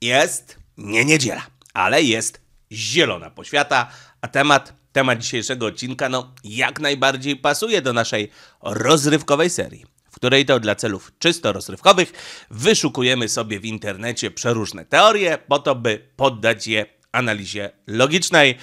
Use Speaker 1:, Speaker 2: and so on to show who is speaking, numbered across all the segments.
Speaker 1: jest nie niedziela, ale jest zielona poświata, a temat, temat dzisiejszego odcinka no jak najbardziej pasuje do naszej rozrywkowej serii, w której to dla celów czysto rozrywkowych wyszukujemy sobie w internecie przeróżne teorie po to, by poddać je analizie logicznej.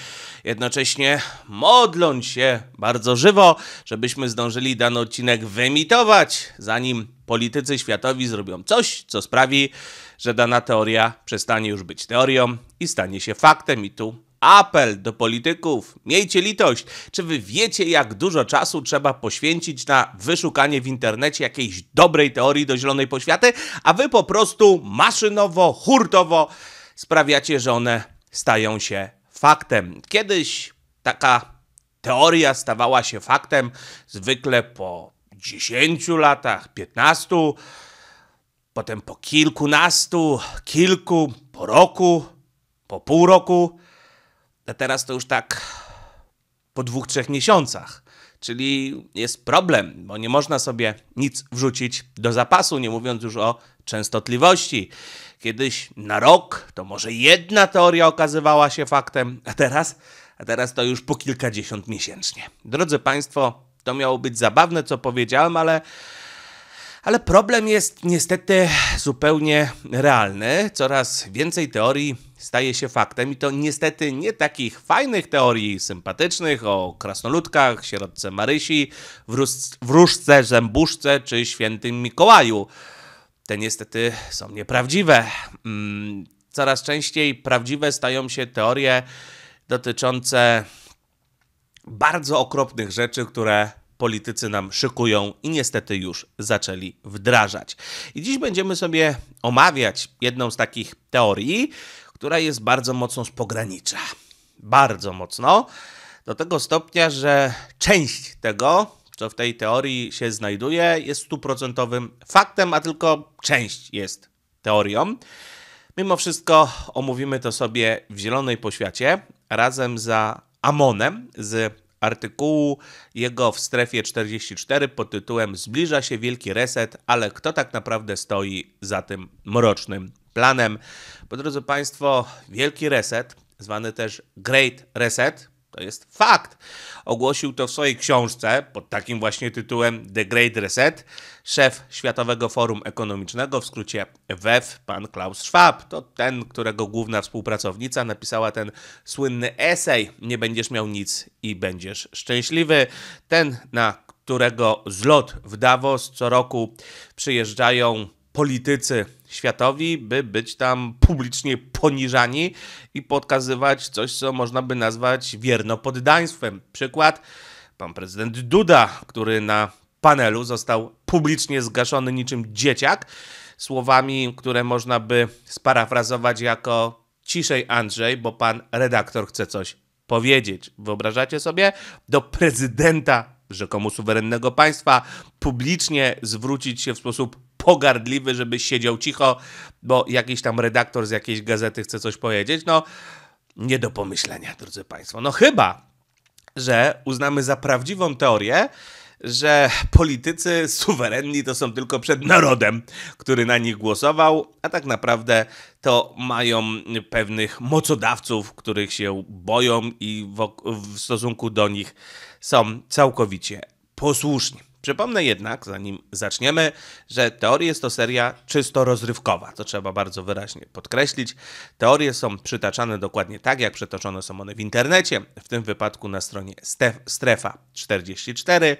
Speaker 1: Jednocześnie modląc się bardzo żywo, żebyśmy zdążyli dany odcinek wymitować, zanim politycy światowi zrobią coś, co sprawi, że dana teoria przestanie już być teorią i stanie się faktem. I tu apel do polityków: miejcie litość. Czy wy wiecie, jak dużo czasu trzeba poświęcić na wyszukanie w internecie jakiejś dobrej teorii do zielonej poświaty, a wy po prostu maszynowo, hurtowo sprawiacie, że one stają się faktem. Kiedyś taka teoria stawała się faktem zwykle po 10 latach, 15 potem po kilkunastu, kilku, po roku, po pół roku, a teraz to już tak po dwóch, trzech miesiącach. Czyli jest problem, bo nie można sobie nic wrzucić do zapasu, nie mówiąc już o częstotliwości. Kiedyś na rok to może jedna teoria okazywała się faktem, a teraz, a teraz to już po kilkadziesiąt miesięcznie. Drodzy Państwo, to miało być zabawne, co powiedziałem, ale ale problem jest niestety zupełnie realny. Coraz więcej teorii staje się faktem i to niestety nie takich fajnych teorii sympatycznych o krasnoludkach, sierotce Marysi, wróżce, zębuszce czy świętym Mikołaju. Te niestety są nieprawdziwe. Mm, coraz częściej prawdziwe stają się teorie dotyczące bardzo okropnych rzeczy, które politycy nam szykują i niestety już zaczęli wdrażać. I dziś będziemy sobie omawiać jedną z takich teorii, która jest bardzo mocno z pogranicza. Bardzo mocno. Do tego stopnia, że część tego, co w tej teorii się znajduje, jest stuprocentowym faktem, a tylko część jest teorią. Mimo wszystko omówimy to sobie w Zielonej Poświacie razem za Amonem z artykułu jego w strefie 44 pod tytułem Zbliża się wielki reset, ale kto tak naprawdę stoi za tym mrocznym planem? Po drodzy Państwo, wielki reset, zwany też Great Reset, to jest fakt. Ogłosił to w swojej książce pod takim właśnie tytułem The Great Reset szef Światowego Forum Ekonomicznego, w skrócie WEF, pan Klaus Schwab. To ten, którego główna współpracownica napisała ten słynny esej Nie będziesz miał nic i będziesz szczęśliwy. Ten, na którego zlot w Davos co roku przyjeżdżają politycy światowi, by być tam publicznie poniżani i podkazywać coś, co można by nazwać wiernopoddaństwem. Przykład pan prezydent Duda, który na panelu został publicznie zgaszony niczym dzieciak, słowami, które można by sparafrazować jako ciszej Andrzej, bo pan redaktor chce coś powiedzieć. Wyobrażacie sobie? Do prezydenta rzekomo suwerennego państwa publicznie zwrócić się w sposób pogardliwy, żeby siedział cicho, bo jakiś tam redaktor z jakiejś gazety chce coś powiedzieć. No, nie do pomyślenia, drodzy Państwo. No chyba, że uznamy za prawdziwą teorię, że politycy suwerenni to są tylko przed narodem, który na nich głosował, a tak naprawdę to mają pewnych mocodawców, których się boją i w, w stosunku do nich są całkowicie posłuszni. Przypomnę jednak, zanim zaczniemy, że teorie jest to seria czysto rozrywkowa, to trzeba bardzo wyraźnie podkreślić. Teorie są przytaczane dokładnie tak, jak przytoczone są one w internecie, w tym wypadku na stronie Strefa44,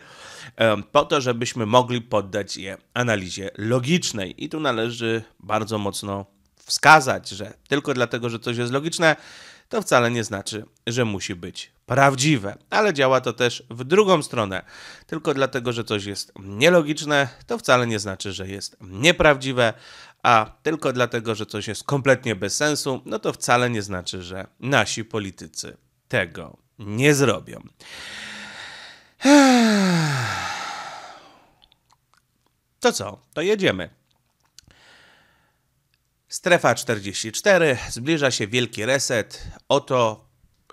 Speaker 1: po to, żebyśmy mogli poddać je analizie logicznej. I tu należy bardzo mocno wskazać, że tylko dlatego, że coś jest logiczne, to wcale nie znaczy, że musi być prawdziwe. Ale działa to też w drugą stronę. Tylko dlatego, że coś jest nielogiczne, to wcale nie znaczy, że jest nieprawdziwe, a tylko dlatego, że coś jest kompletnie bez sensu, no to wcale nie znaczy, że nasi politycy tego nie zrobią. To co? To jedziemy. Strefa 44, zbliża się wielki reset. Oto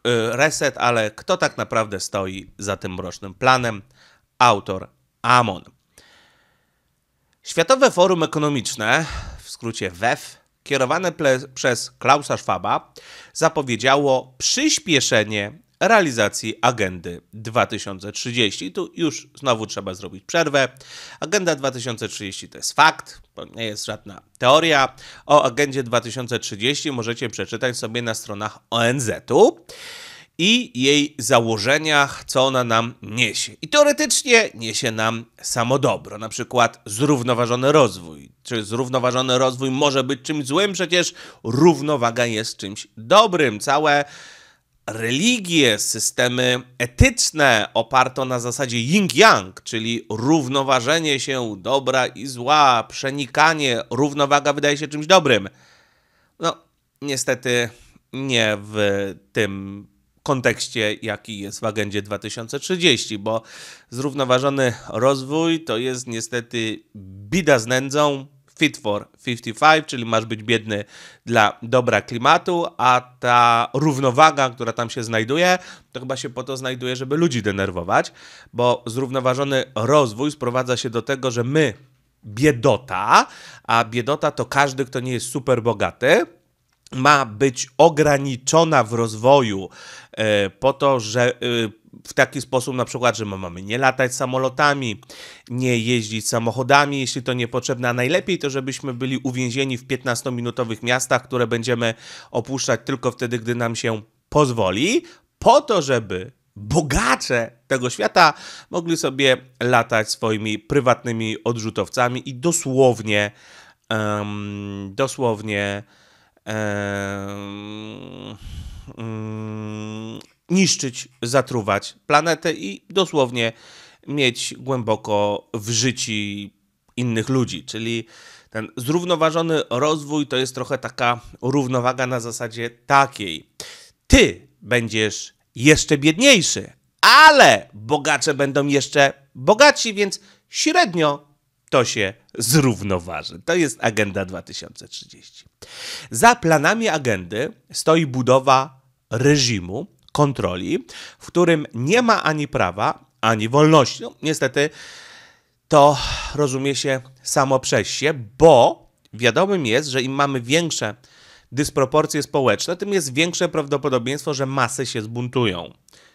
Speaker 1: Y, reset, ale kto tak naprawdę stoi za tym mrocznym planem? Autor Amon. Światowe Forum Ekonomiczne, w skrócie WEF, kierowane przez Klausa Schwaba, zapowiedziało przyspieszenie realizacji agendy 2030. tu już znowu trzeba zrobić przerwę. Agenda 2030 to jest fakt, to nie jest żadna teoria. O agendzie 2030 możecie przeczytać sobie na stronach ONZ-u i jej założeniach, co ona nam niesie. I teoretycznie niesie nam samo dobro, na przykład zrównoważony rozwój. Czy zrównoważony rozwój może być czymś złym? Przecież równowaga jest czymś dobrym. Całe religie, systemy etyczne oparte na zasadzie yin-yang, czyli równoważenie się dobra i zła, przenikanie, równowaga wydaje się czymś dobrym. No, niestety nie w tym kontekście, jaki jest w agendzie 2030, bo zrównoważony rozwój to jest niestety bida z nędzą, Fit for 55, czyli masz być biedny dla dobra klimatu, a ta równowaga, która tam się znajduje, to chyba się po to znajduje, żeby ludzi denerwować, bo zrównoważony rozwój sprowadza się do tego, że my biedota, a biedota to każdy, kto nie jest super bogaty, ma być ograniczona w rozwoju e, po to, że y, w taki sposób na przykład, że mamy nie latać samolotami, nie jeździć samochodami, jeśli to niepotrzebne, a najlepiej to, żebyśmy byli uwięzieni w 15-minutowych miastach, które będziemy opuszczać tylko wtedy, gdy nam się pozwoli, po to, żeby bogacze tego świata mogli sobie latać swoimi prywatnymi odrzutowcami i dosłownie, um, dosłownie um, niszczyć, zatruwać planetę i dosłownie mieć głęboko w życiu innych ludzi. Czyli ten zrównoważony rozwój to jest trochę taka równowaga na zasadzie takiej. Ty będziesz jeszcze biedniejszy, ale bogacze będą jeszcze bogaci, więc średnio to się zrównoważy. To jest Agenda 2030. Za planami agendy stoi budowa reżimu, kontroli, w którym nie ma ani prawa, ani wolności. No, niestety to rozumie się samo przez się, bo wiadomym jest, że im mamy większe dysproporcje społeczne, tym jest większe prawdopodobieństwo, że masy się zbuntują.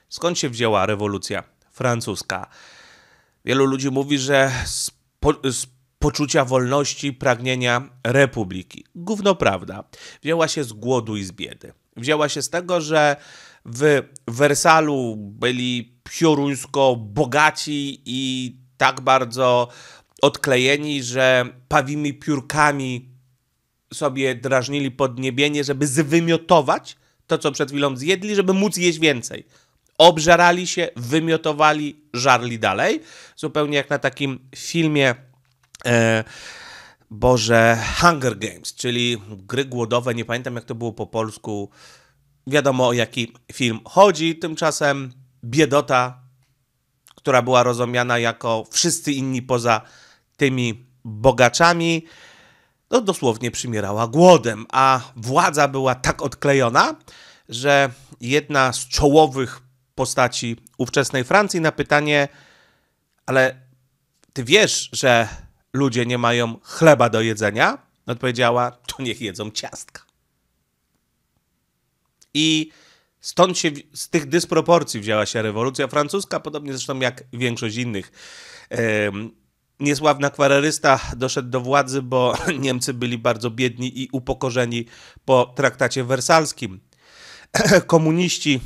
Speaker 1: Skąd się wzięła rewolucja francuska? Wielu ludzi mówi, że z, po, z poczucia wolności, pragnienia republiki. Gówno prawda. Wzięła się z głodu i z biedy. Wzięła się z tego, że w Wersalu byli pioruńsko bogaci i tak bardzo odklejeni, że pawimi piórkami sobie drażnili podniebienie, żeby zwymiotować to, co przed chwilą zjedli, żeby móc jeść więcej. Obżarali się, wymiotowali, żarli dalej. Zupełnie jak na takim filmie. E, Boże, Hunger Games, czyli gry głodowe, nie pamiętam jak to było po polsku, Wiadomo o jaki film chodzi. Tymczasem biedota, która była rozumiana jako wszyscy inni poza tymi bogaczami, no dosłownie przymierała głodem, a władza była tak odklejona, że jedna z czołowych postaci ówczesnej Francji na pytanie, ale ty wiesz, że ludzie nie mają chleba do jedzenia? No, odpowiedziała, to niech jedzą ciastka. I stąd się, z tych dysproporcji wzięła się rewolucja francuska, podobnie zresztą jak większość innych. Niesławny akwarerysta doszedł do władzy, bo Niemcy byli bardzo biedni i upokorzeni po traktacie wersalskim. Komuniści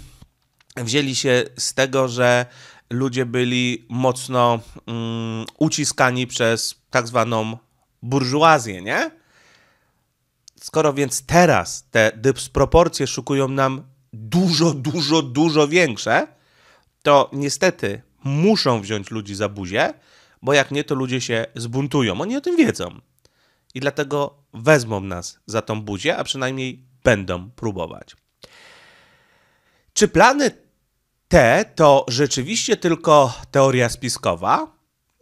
Speaker 1: wzięli się z tego, że ludzie byli mocno mm, uciskani przez tak zwaną burżuazję, nie? Skoro więc teraz te dysproporcje szukują nam dużo, dużo, dużo większe, to niestety muszą wziąć ludzi za buzię, bo jak nie, to ludzie się zbuntują. Oni o tym wiedzą. I dlatego wezmą nas za tą buzię, a przynajmniej będą próbować. Czy plany te to rzeczywiście tylko teoria spiskowa?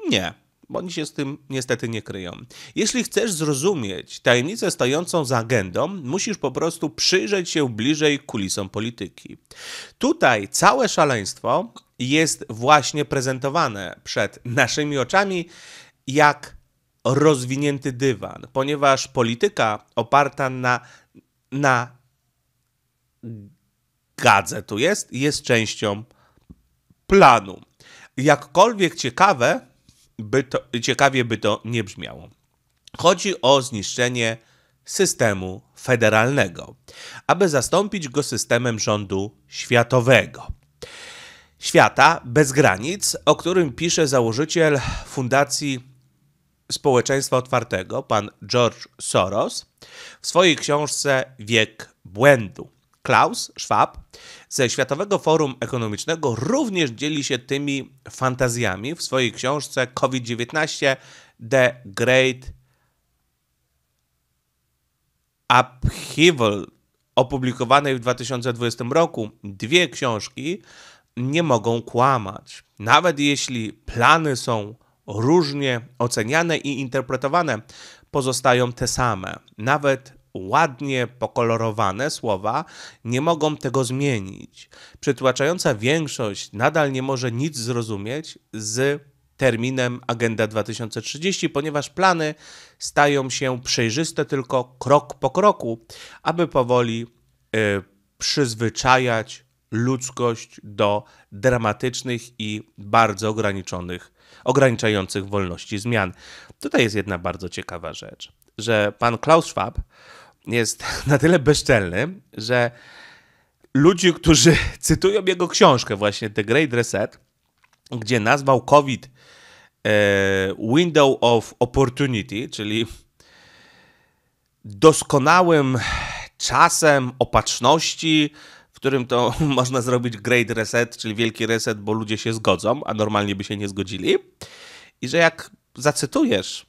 Speaker 1: Nie bo oni się z tym niestety nie kryją. Jeśli chcesz zrozumieć tajemnicę stojącą za agendą, musisz po prostu przyjrzeć się bliżej kulisom polityki. Tutaj całe szaleństwo jest właśnie prezentowane przed naszymi oczami jak rozwinięty dywan, ponieważ polityka oparta na, na gadze tu jest, jest częścią planu. Jakkolwiek ciekawe, by to, ciekawie by to nie brzmiało. Chodzi o zniszczenie systemu federalnego, aby zastąpić go systemem rządu światowego. Świata bez granic, o którym pisze założyciel Fundacji Społeczeństwa Otwartego, pan George Soros, w swojej książce Wiek Błędu. Klaus Schwab ze Światowego Forum Ekonomicznego również dzieli się tymi fantazjami w swojej książce COVID-19 The Great Upheaval, opublikowanej w 2020 roku. Dwie książki nie mogą kłamać. Nawet jeśli plany są różnie oceniane i interpretowane, pozostają te same. Nawet ładnie pokolorowane słowa nie mogą tego zmienić. Przytłaczająca większość nadal nie może nic zrozumieć z terminem Agenda 2030, ponieważ plany stają się przejrzyste tylko krok po kroku, aby powoli y, przyzwyczajać ludzkość do dramatycznych i bardzo ograniczonych, ograniczających wolności zmian. Tutaj jest jedna bardzo ciekawa rzecz, że pan Klaus Schwab jest na tyle bezczelny, że ludzi, którzy cytują jego książkę właśnie The Great Reset, gdzie nazwał COVID e, window of opportunity, czyli doskonałym czasem opatrzności, w którym to można zrobić great reset, czyli wielki reset, bo ludzie się zgodzą, a normalnie by się nie zgodzili. I że jak zacytujesz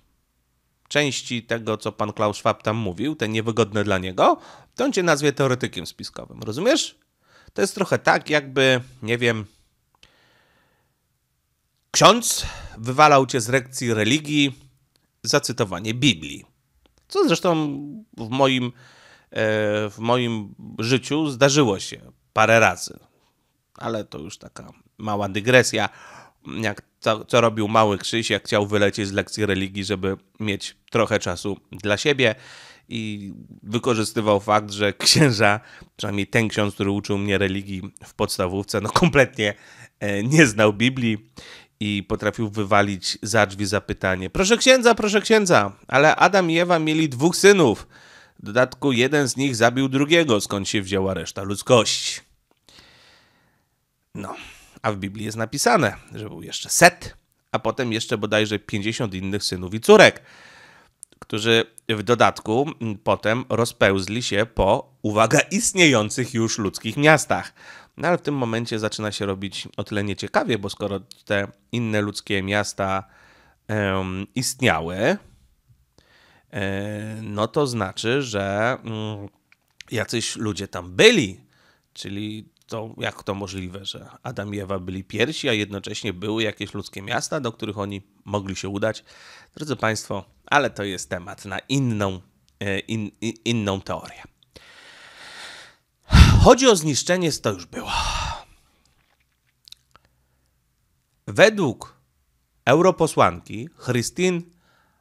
Speaker 1: części tego, co pan Klaus Schwab tam mówił, te niewygodne dla niego, to on cię nazwie teoretykiem spiskowym. Rozumiesz? To jest trochę tak, jakby, nie wiem, ksiądz wywalał cię z lekcji religii za cytowanie Biblii. Co zresztą w moim, e, w moim życiu zdarzyło się parę razy. Ale to już taka mała dygresja jak co, co robił mały Krzyś, jak chciał wylecieć z lekcji religii, żeby mieć trochę czasu dla siebie i wykorzystywał fakt, że księża, przynajmniej ten ksiądz, który uczył mnie religii w podstawówce, no kompletnie e, nie znał Biblii i potrafił wywalić za drzwi zapytanie: Proszę księdza, proszę księdza, ale Adam i Ewa mieli dwóch synów. W dodatku jeden z nich zabił drugiego, skąd się wzięła reszta ludzkości. No. A w Biblii jest napisane, że był jeszcze Set, a potem jeszcze bodajże 50 innych synów i córek, którzy w dodatku potem rozpełzli się po, uwaga, istniejących już ludzkich miastach. No ale w tym momencie zaczyna się robić o tyle nieciekawie, bo skoro te inne ludzkie miasta um, istniały, e, no to znaczy, że mm, jacyś ludzie tam byli, czyli to jak to możliwe, że Adam i Ewa byli pierwsi, a jednocześnie były jakieś ludzkie miasta, do których oni mogli się udać. Drodzy Państwo, ale to jest temat na inną, e, in, in, inną teorię. Chodzi o zniszczenie, to już było. Według europosłanki Christine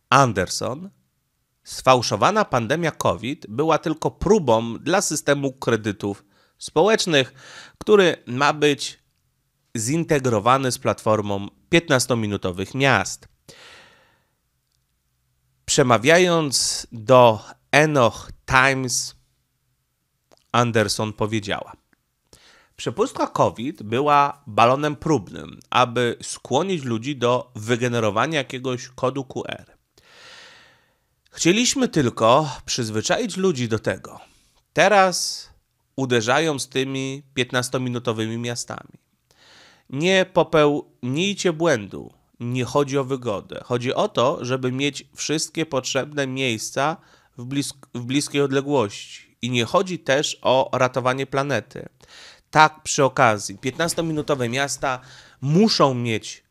Speaker 1: Anderson sfałszowana pandemia COVID była tylko próbą dla systemu kredytów społecznych, który ma być zintegrowany z platformą 15-minutowych miast. Przemawiając do Enoch Times, Anderson powiedziała: Przepustka COVID była balonem próbnym, aby skłonić ludzi do wygenerowania jakiegoś kodu QR. Chcieliśmy tylko przyzwyczaić ludzi do tego. Teraz uderzają z tymi 15-minutowymi miastami. Nie popełnijcie błędu. Nie chodzi o wygodę. Chodzi o to, żeby mieć wszystkie potrzebne miejsca w, blisk w bliskiej odległości. I nie chodzi też o ratowanie planety. Tak, przy okazji, 15-minutowe miasta muszą mieć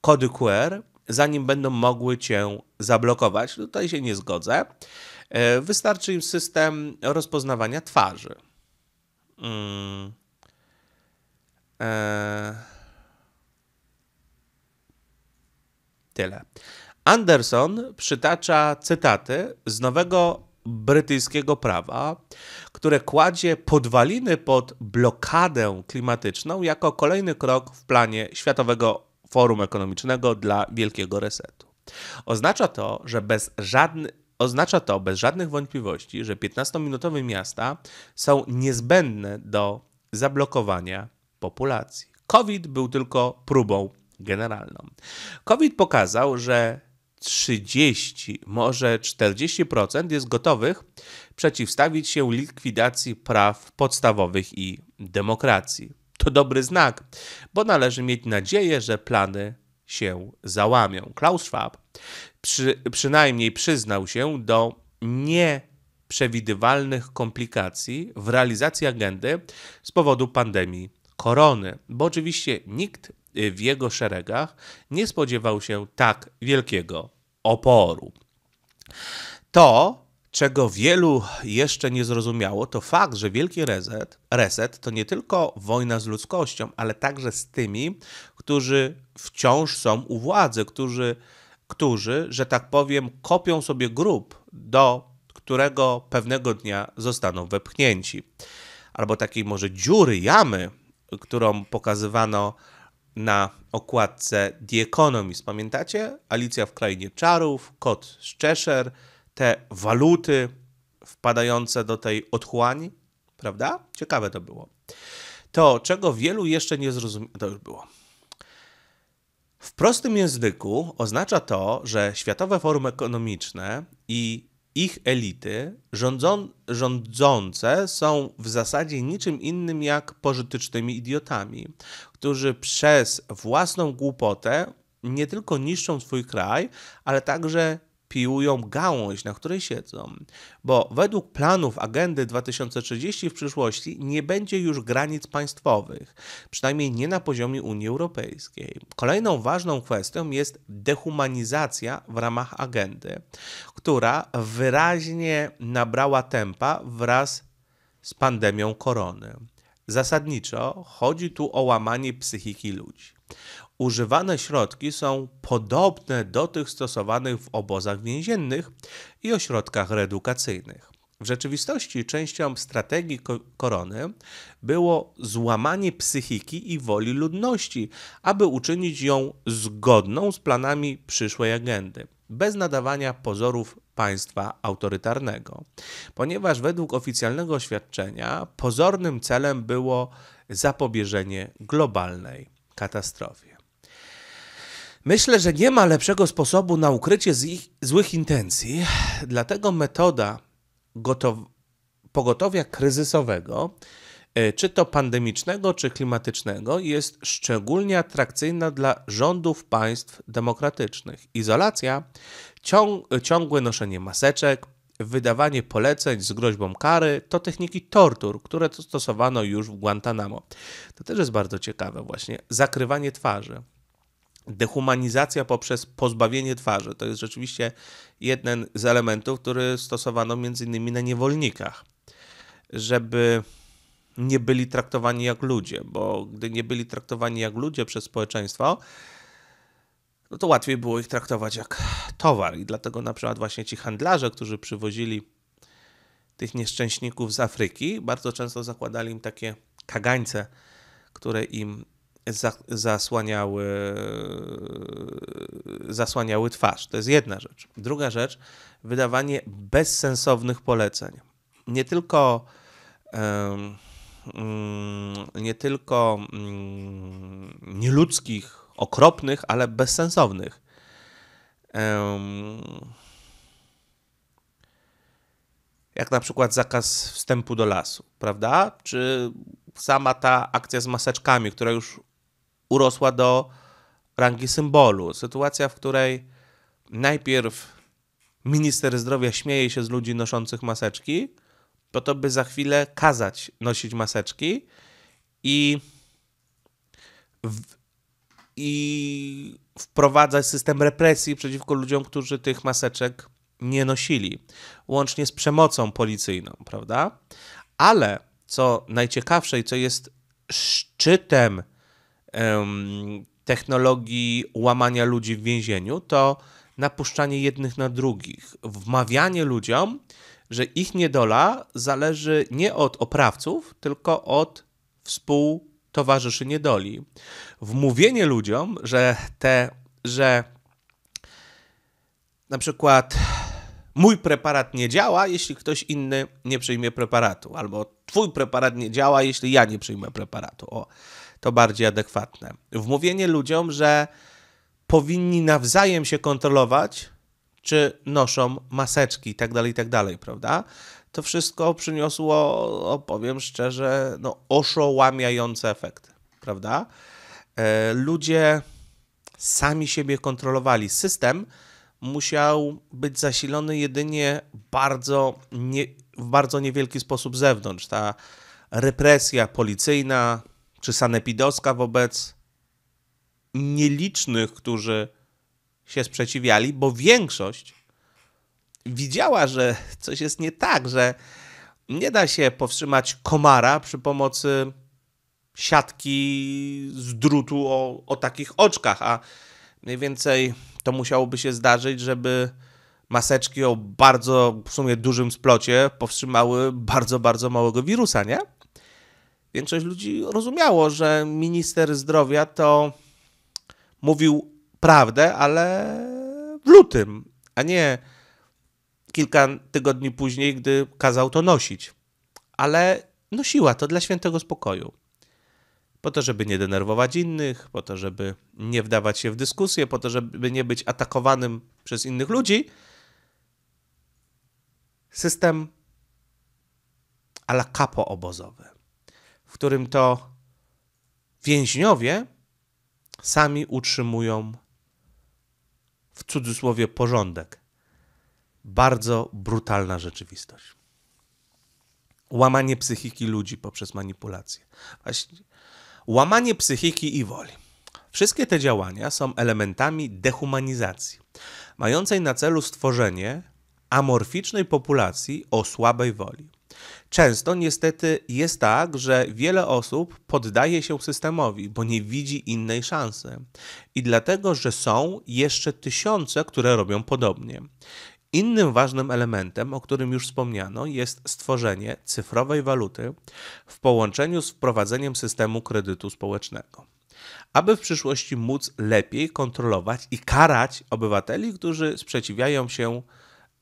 Speaker 1: kody QR, zanim będą mogły cię zablokować. No, tutaj się nie zgodzę. E, wystarczy im system rozpoznawania twarzy. Mm. Eee. Tyle. Anderson przytacza cytaty z nowego brytyjskiego prawa, które kładzie podwaliny pod blokadę klimatyczną jako kolejny krok w planie Światowego Forum Ekonomicznego dla Wielkiego Resetu. Oznacza to, że bez żadnych Oznacza to bez żadnych wątpliwości, że 15-minutowe miasta są niezbędne do zablokowania populacji. COVID był tylko próbą generalną. COVID pokazał, że 30, może 40% jest gotowych przeciwstawić się likwidacji praw podstawowych i demokracji. To dobry znak, bo należy mieć nadzieję, że plany się załamią. Klaus Schwab przy, przynajmniej przyznał się do nieprzewidywalnych komplikacji w realizacji agendy z powodu pandemii korony, bo oczywiście nikt w jego szeregach nie spodziewał się tak wielkiego oporu. To Czego wielu jeszcze nie zrozumiało, to fakt, że wielki reset, reset to nie tylko wojna z ludzkością, ale także z tymi, którzy wciąż są u władzy, którzy, którzy że tak powiem, kopią sobie grób, do którego pewnego dnia zostaną wepchnięci. Albo takiej może dziury, jamy, którą pokazywano na okładce The Economist. Pamiętacie? Alicja w Krainie Czarów, Kot z Cheshire, te waluty wpadające do tej otchłani, prawda? Ciekawe to było. To, czego wielu jeszcze nie zrozumiało, to już było. W prostym języku oznacza to, że światowe forum ekonomiczne i ich elity rządzą, rządzące są w zasadzie niczym innym jak pożytecznymi idiotami, którzy przez własną głupotę nie tylko niszczą swój kraj, ale także piłują gałąź, na której siedzą, bo według planów agendy 2030 w przyszłości nie będzie już granic państwowych, przynajmniej nie na poziomie Unii Europejskiej. Kolejną ważną kwestią jest dehumanizacja w ramach agendy, która wyraźnie nabrała tempa wraz z pandemią korony. Zasadniczo chodzi tu o łamanie psychiki ludzi używane środki są podobne do tych stosowanych w obozach więziennych i ośrodkach reedukacyjnych. W rzeczywistości częścią strategii korony było złamanie psychiki i woli ludności, aby uczynić ją zgodną z planami przyszłej agendy, bez nadawania pozorów państwa autorytarnego. Ponieważ według oficjalnego oświadczenia pozornym celem było zapobieżenie globalnej katastrofie. Myślę, że nie ma lepszego sposobu na ukrycie ich, złych intencji, dlatego metoda pogotowia kryzysowego, e, czy to pandemicznego, czy klimatycznego, jest szczególnie atrakcyjna dla rządów państw demokratycznych. Izolacja, ciągłe noszenie maseczek, wydawanie poleceń z groźbą kary to techniki tortur, które stosowano już w Guantanamo. To też jest bardzo ciekawe, właśnie zakrywanie twarzy dehumanizacja poprzez pozbawienie twarzy. To jest rzeczywiście jeden z elementów, który stosowano między innymi na niewolnikach, żeby nie byli traktowani jak ludzie, bo gdy nie byli traktowani jak ludzie przez społeczeństwo, no to łatwiej było ich traktować jak towar. I dlatego na przykład właśnie ci handlarze, którzy przywozili tych nieszczęśników z Afryki, bardzo często zakładali im takie kagańce, które im zasłaniały, zasłaniały twarz. To jest jedna rzecz. Druga rzecz, wydawanie bezsensownych poleceń. Nie tylko. Mm, nie tylko mm, nieludzkich, okropnych, ale bezsensownych. Jak na przykład zakaz wstępu do lasu, prawda? Czy sama ta akcja z maseczkami, która już urosła do rangi symbolu. Sytuacja, w której najpierw minister zdrowia śmieje się z ludzi noszących maseczki, po to, by za chwilę kazać nosić maseczki i, w, i wprowadzać system represji przeciwko ludziom, którzy tych maseczek nie nosili, łącznie z przemocą policyjną, prawda? Ale co najciekawsze i co jest szczytem technologii łamania ludzi w więzieniu, to napuszczanie jednych na drugich, wmawianie ludziom, że ich niedola zależy nie od oprawców, tylko od współtowarzyszy niedoli. Wmówienie ludziom, że te, że na przykład mój preparat nie działa, jeśli ktoś inny nie przyjmie preparatu, albo twój preparat nie działa, jeśli ja nie przyjmę preparatu. O to bardziej adekwatne. Wmówienie ludziom, że powinni nawzajem się kontrolować, czy noszą maseczki i tak dalej, i tak dalej, prawda? To wszystko przyniosło, powiem szczerze, no, oszołamiające efekty, prawda? E, ludzie sami siebie kontrolowali. System musiał być zasilony jedynie bardzo nie, w bardzo niewielki sposób z zewnątrz. Ta represja policyjna, czy sanepidowska wobec nielicznych, którzy się sprzeciwiali, bo większość widziała, że coś jest nie tak, że nie da się powstrzymać komara przy pomocy siatki z drutu o, o takich oczkach, a mniej więcej to musiałoby się zdarzyć, żeby maseczki o bardzo w sumie dużym splocie powstrzymały bardzo, bardzo małego wirusa, nie? większość ludzi rozumiało, że minister zdrowia to mówił prawdę, ale w lutym, a nie kilka tygodni później, gdy kazał to nosić. Ale nosiła to dla świętego spokoju. Po to, żeby nie denerwować innych, po to, żeby nie wdawać się w dyskusję, po to, żeby nie być atakowanym przez innych ludzi. System a la capo obozowy w którym to więźniowie sami utrzymują w cudzysłowie porządek. Bardzo brutalna rzeczywistość. Łamanie psychiki ludzi poprzez manipulację. Właśnie. Łamanie psychiki i woli. Wszystkie te działania są elementami dehumanizacji, mającej na celu stworzenie amorficznej populacji o słabej woli. Często niestety jest tak, że wiele osób poddaje się systemowi, bo nie widzi innej szansy. I dlatego, że są jeszcze tysiące, które robią podobnie. Innym ważnym elementem, o którym już wspomniano, jest stworzenie cyfrowej waluty w połączeniu z wprowadzeniem systemu kredytu społecznego. Aby w przyszłości móc lepiej kontrolować i karać obywateli, którzy sprzeciwiają się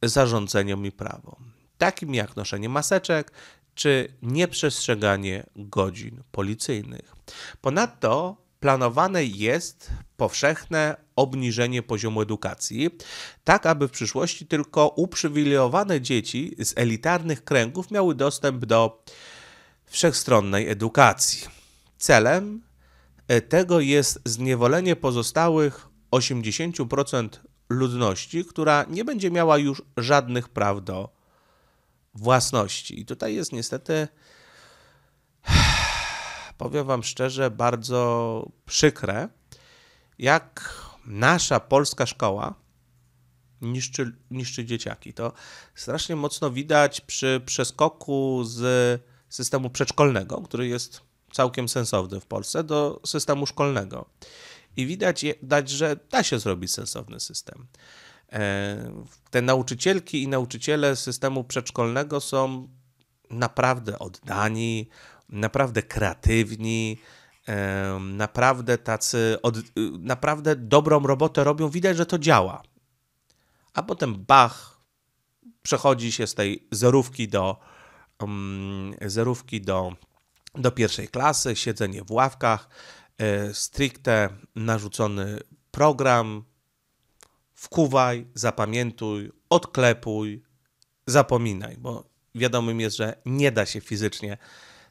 Speaker 1: zarządzeniom i prawom takim jak noszenie maseczek czy nieprzestrzeganie godzin policyjnych. Ponadto planowane jest powszechne obniżenie poziomu edukacji, tak aby w przyszłości tylko uprzywilejowane dzieci z elitarnych kręgów miały dostęp do wszechstronnej edukacji. Celem e, tego jest zniewolenie pozostałych 80% ludności, która nie będzie miała już żadnych praw do własności. I tutaj jest niestety, powiem Wam szczerze, bardzo przykre, jak nasza polska szkoła niszczy, niszczy dzieciaki. To strasznie mocno widać przy przeskoku z systemu przedszkolnego, który jest całkiem sensowny w Polsce, do systemu szkolnego. I widać, dać, że da się zrobić sensowny system. Te nauczycielki i nauczyciele systemu przedszkolnego są naprawdę oddani, naprawdę kreatywni, naprawdę tacy, naprawdę dobrą robotę robią. Widać, że to działa. A potem Bach przechodzi się z tej zerówki do, zerówki do, do pierwszej klasy, siedzenie w ławkach, e, stricte narzucony program, wkuwaj, zapamiętuj, odklepuj, zapominaj, bo wiadomym jest, że nie da się fizycznie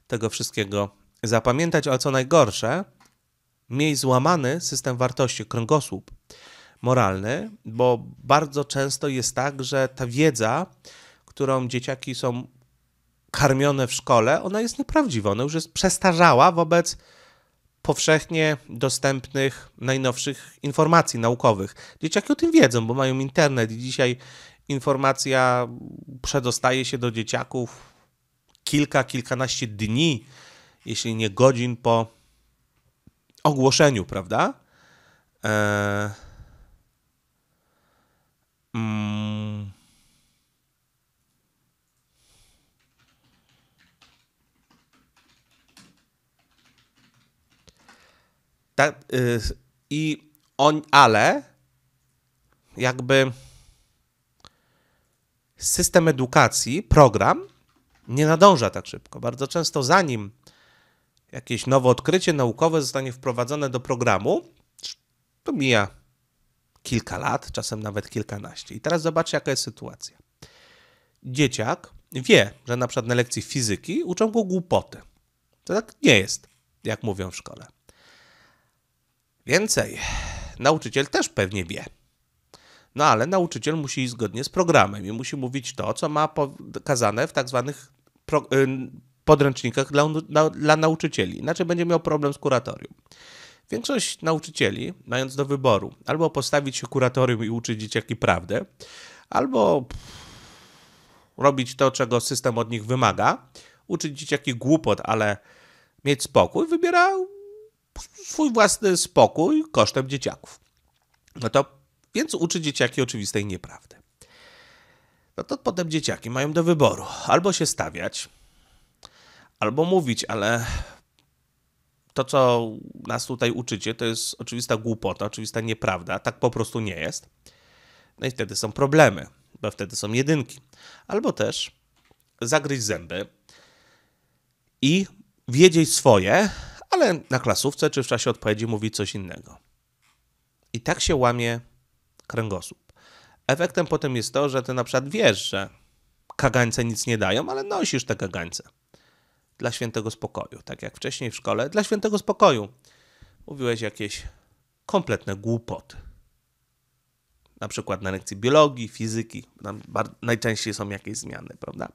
Speaker 1: tego wszystkiego zapamiętać, ale co najgorsze, miej złamany system wartości, kręgosłup moralny, bo bardzo często jest tak, że ta wiedza, którą dzieciaki są karmione w szkole, ona jest nieprawdziwa, ona już jest przestarzała wobec powszechnie dostępnych najnowszych informacji naukowych. Dzieciaki o tym wiedzą, bo mają internet i dzisiaj informacja przedostaje się do dzieciaków kilka, kilkanaście dni, jeśli nie godzin po ogłoszeniu, prawda? Eee... Mm. yy, I on, ale jakby system edukacji, program nie nadąża tak szybko. Bardzo często zanim jakieś nowe odkrycie naukowe zostanie wprowadzone do programu, to mija kilka lat, czasem nawet kilkanaście. I teraz zobaczcie, jaka jest sytuacja. Dzieciak wie, że na przykład na lekcji fizyki uczą go głupoty. To tak nie jest, jak mówią w szkole. Więcej, nauczyciel też pewnie wie. No ale nauczyciel musi iść zgodnie z programem i musi mówić to, co ma pokazane w tak zwanych y, podręcznikach dla, dla nauczycieli. Inaczej będzie miał problem z kuratorium. Większość nauczycieli, mając do wyboru albo postawić się kuratorium i uczyć dzieciaki prawdę, albo robić to, czego system od nich wymaga, uczyć dzieciaki głupot, ale mieć spokój, wybiera swój własny spokój kosztem dzieciaków. No to więc uczy dzieciaki oczywistej nieprawdy. No to potem dzieciaki mają do wyboru albo się stawiać, albo mówić, ale to, co nas tutaj uczycie, to jest oczywista głupota, oczywista nieprawda, tak po prostu nie jest. No i wtedy są problemy, bo wtedy są jedynki. Albo też zagryźć zęby i wiedzieć swoje, ale na klasówce czy w czasie odpowiedzi mówi coś innego. I tak się łamie kręgosłup. Efektem potem jest to, że ty na przykład wiesz, że kagańce nic nie dają, ale nosisz te kagańce. Dla świętego spokoju, tak jak wcześniej w szkole, dla świętego spokoju. Mówiłeś jakieś kompletne głupoty. Na przykład na lekcji biologii, fizyki, najczęściej są jakieś zmiany, prawda?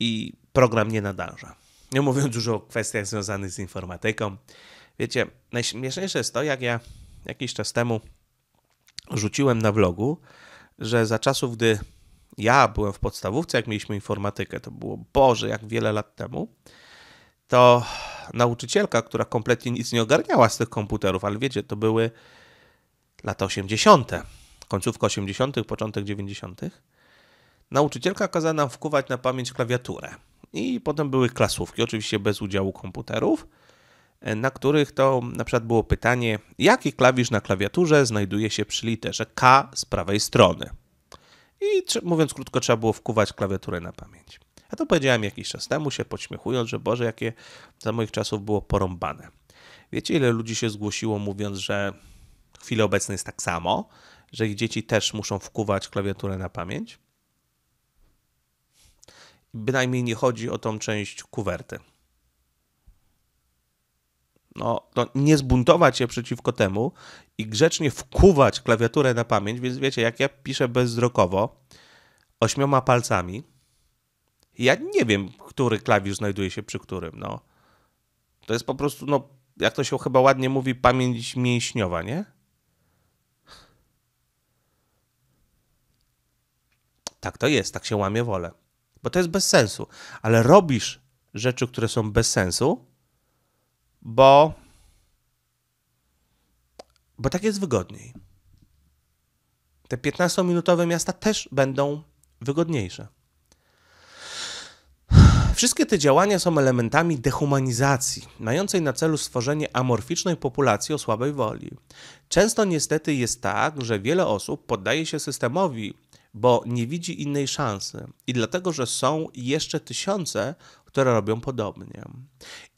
Speaker 1: I program nie nadąża. Nie mówiąc dużo o kwestiach związanych z informatyką. Wiecie, najśmieszniejsze jest to, jak ja jakiś czas temu rzuciłem na vlogu, że za czasów, gdy ja byłem w podstawówce, jak mieliśmy informatykę, to było Boże, jak wiele lat temu, to nauczycielka, która kompletnie nic nie ogarniała z tych komputerów, ale wiecie, to były lata 80., końcówka 80., początek 90., nauczycielka kazała nam wkuwać na pamięć klawiaturę. I potem były klasówki, oczywiście bez udziału komputerów, e, na których to na przykład było pytanie, jaki klawisz na klawiaturze znajduje się przy literze K z prawej strony. I mówiąc krótko, trzeba było wkuwać klawiaturę na pamięć. A to powiedziałem jakiś czas temu, się podśmiechując, że Boże, jakie za moich czasów było porąbane. Wiecie, ile ludzi się zgłosiło, mówiąc, że w chwili obecnej jest tak samo, że ich dzieci też muszą wkuwać klawiaturę na pamięć? Bynajmniej nie chodzi o tą część kuwerty. No, no, nie zbuntować się przeciwko temu i grzecznie wkuwać klawiaturę na pamięć, więc wiecie, jak ja piszę bezwzrokowo, ośmioma palcami, ja nie wiem, który klawisz znajduje się przy którym, no. To jest po prostu, no, jak to się chyba ładnie mówi, pamięć mięśniowa, nie? Tak to jest, tak się łamie wolę bo to jest bez sensu. Ale robisz rzeczy, które są bez sensu, bo, bo tak jest wygodniej. Te 15-minutowe miasta też będą wygodniejsze. Wszystkie te działania są elementami dehumanizacji, mającej na celu stworzenie amorficznej populacji o słabej woli. Często niestety jest tak, że wiele osób poddaje się systemowi bo nie widzi innej szansy i dlatego, że są jeszcze tysiące, które robią podobnie.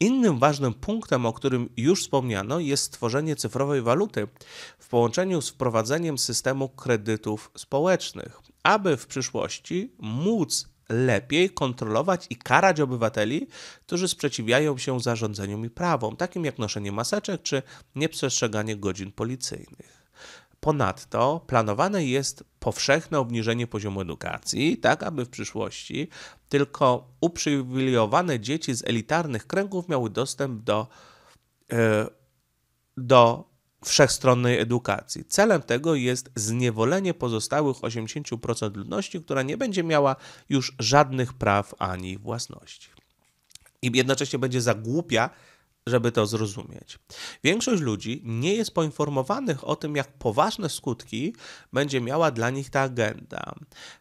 Speaker 1: Innym ważnym punktem, o którym już wspomniano, jest stworzenie cyfrowej waluty w połączeniu z wprowadzeniem systemu kredytów społecznych, aby w przyszłości móc lepiej kontrolować i karać obywateli, którzy sprzeciwiają się zarządzeniom i prawom, takim jak noszenie maseczek czy nieprzestrzeganie godzin policyjnych. Ponadto planowane jest powszechne obniżenie poziomu edukacji, tak aby w przyszłości tylko uprzywilejowane dzieci z elitarnych kręgów miały dostęp do, e, do wszechstronnej edukacji. Celem tego jest zniewolenie pozostałych 80% ludności, która nie będzie miała już żadnych praw ani własności. I jednocześnie będzie zagłupia żeby to zrozumieć. Większość ludzi nie jest poinformowanych o tym, jak poważne skutki będzie miała dla nich ta agenda.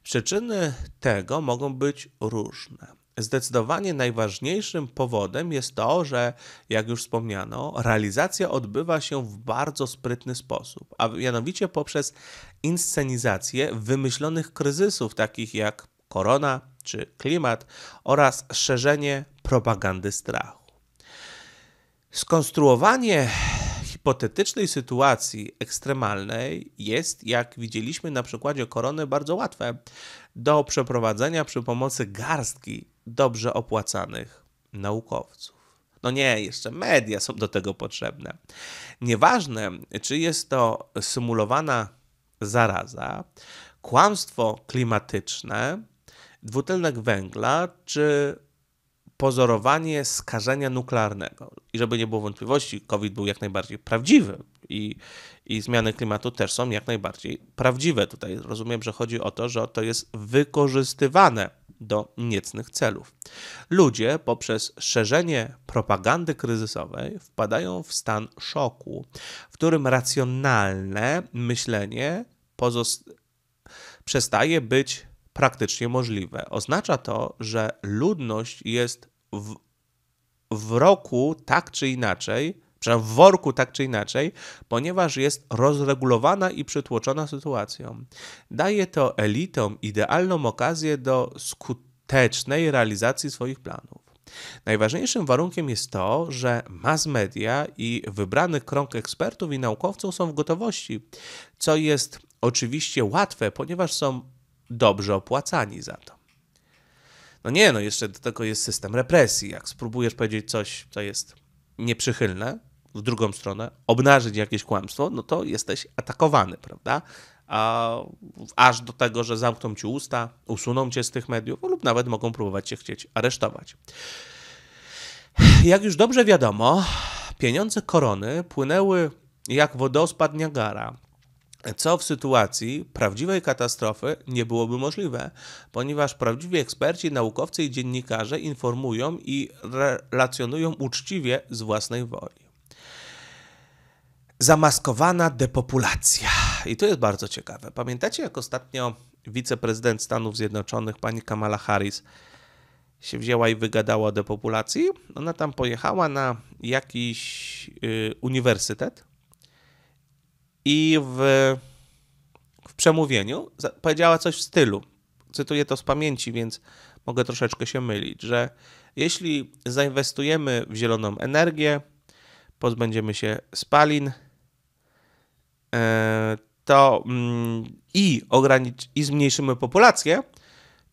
Speaker 1: Przyczyny tego mogą być różne. Zdecydowanie najważniejszym powodem jest to, że, jak już wspomniano, realizacja odbywa się w bardzo sprytny sposób, a mianowicie poprzez inscenizację wymyślonych kryzysów, takich jak korona czy klimat, oraz szerzenie propagandy strachu. Skonstruowanie hipotetycznej sytuacji ekstremalnej jest, jak widzieliśmy na przykładzie korony, bardzo łatwe do przeprowadzenia przy pomocy garstki dobrze opłacanych naukowców. No nie, jeszcze media są do tego potrzebne. Nieważne, czy jest to symulowana zaraza, kłamstwo klimatyczne, dwutlenek węgla, czy pozorowanie skażenia nuklearnego. I żeby nie było wątpliwości, COVID był jak najbardziej prawdziwy i, i zmiany klimatu też są jak najbardziej prawdziwe. Tutaj rozumiem, że chodzi o to, że to jest wykorzystywane do niecnych celów. Ludzie poprzez szerzenie propagandy kryzysowej wpadają w stan szoku, w którym racjonalne myślenie przestaje być praktycznie możliwe. Oznacza to, że ludność jest w, w roku tak czy inaczej, przepraszam, w worku tak czy inaczej, ponieważ jest rozregulowana i przytłoczona sytuacją. Daje to elitom idealną okazję do skutecznej realizacji swoich planów. Najważniejszym warunkiem jest to, że mass media i wybrany krąg ekspertów i naukowców są w gotowości, co jest oczywiście łatwe, ponieważ są dobrze opłacani za to. No nie, no jeszcze do tego jest system represji. Jak spróbujesz powiedzieć coś, co jest nieprzychylne, w drugą stronę, obnażyć jakieś kłamstwo, no to jesteś atakowany, prawda? A, aż do tego, że zamkną ci usta, usuną cię z tych mediów lub nawet mogą próbować cię chcieć aresztować. Jak już dobrze wiadomo, pieniądze korony płynęły jak wodospad Niagara co w sytuacji prawdziwej katastrofy nie byłoby możliwe, ponieważ prawdziwi eksperci, naukowcy i dziennikarze informują i relacjonują uczciwie z własnej woli. Zamaskowana depopulacja. I to jest bardzo ciekawe. Pamiętacie, jak ostatnio wiceprezydent Stanów Zjednoczonych, pani Kamala Harris, się wzięła i wygadała o depopulacji? Ona tam pojechała na jakiś yy, uniwersytet i w, w przemówieniu powiedziała coś w stylu, cytuję to z pamięci, więc mogę troszeczkę się mylić, że jeśli zainwestujemy w zieloną energię, pozbędziemy się spalin, e, to mm, i, ogranicz i zmniejszymy populację,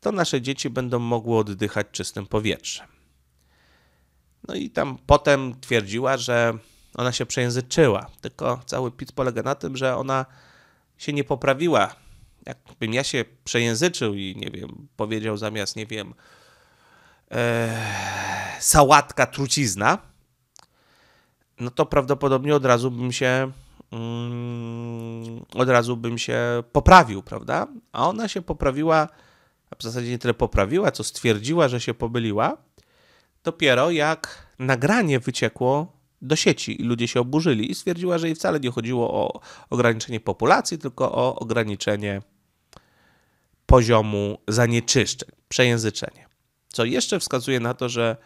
Speaker 1: to nasze dzieci będą mogły oddychać czystym powietrzem. No i tam potem twierdziła, że ona się przejęzyczyła. Tylko cały pit polega na tym, że ona się nie poprawiła. Jakbym ja się przejęzyczył i nie wiem, powiedział zamiast, nie wiem, e, sałatka trucizna, no to prawdopodobnie od razu bym się mm, od razu bym się poprawił, prawda? A ona się poprawiła, a w zasadzie nie tyle poprawiła, co stwierdziła, że się pomyliła, dopiero jak nagranie wyciekło do sieci i ludzie się oburzyli i stwierdziła, że jej wcale nie chodziło o ograniczenie populacji, tylko o ograniczenie poziomu zanieczyszczeń, przejęzyczenie. Co jeszcze wskazuje na to, że